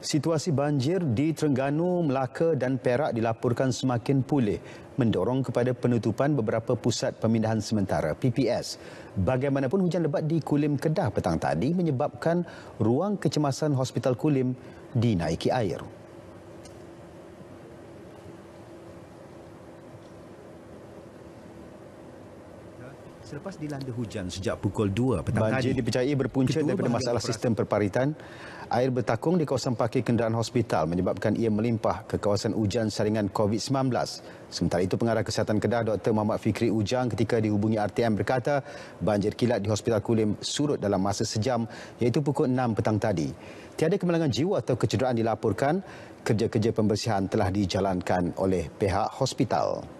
Situasi banjir di Terengganu, Melaka dan Perak dilaporkan semakin pulih mendorong kepada penutupan beberapa pusat pemindahan sementara PPS. Bagaimanapun hujan lebat di Kulim Kedah petang tadi menyebabkan ruang kecemasan Hospital Kulim dinaiki air. selepas dilanda hujan sejak pukul 2 petang tadi. Banjir dipercayai berpunca Ketua daripada masalah operasi. sistem perparitan. Air bertakung di kawasan parkir kenderaan hospital menyebabkan ia melimpah ke kawasan hujan saringan COVID-19. Sementara itu, pengarah kesihatan Kedah Dr. Muhammad Fikri Ujang ketika dihubungi RTM berkata banjir kilat di Hospital Kulim surut dalam masa sejam iaitu pukul 6 petang tadi. Tiada kemalangan jiwa atau kecederaan dilaporkan. Kerja-kerja pembersihan telah dijalankan oleh pihak hospital.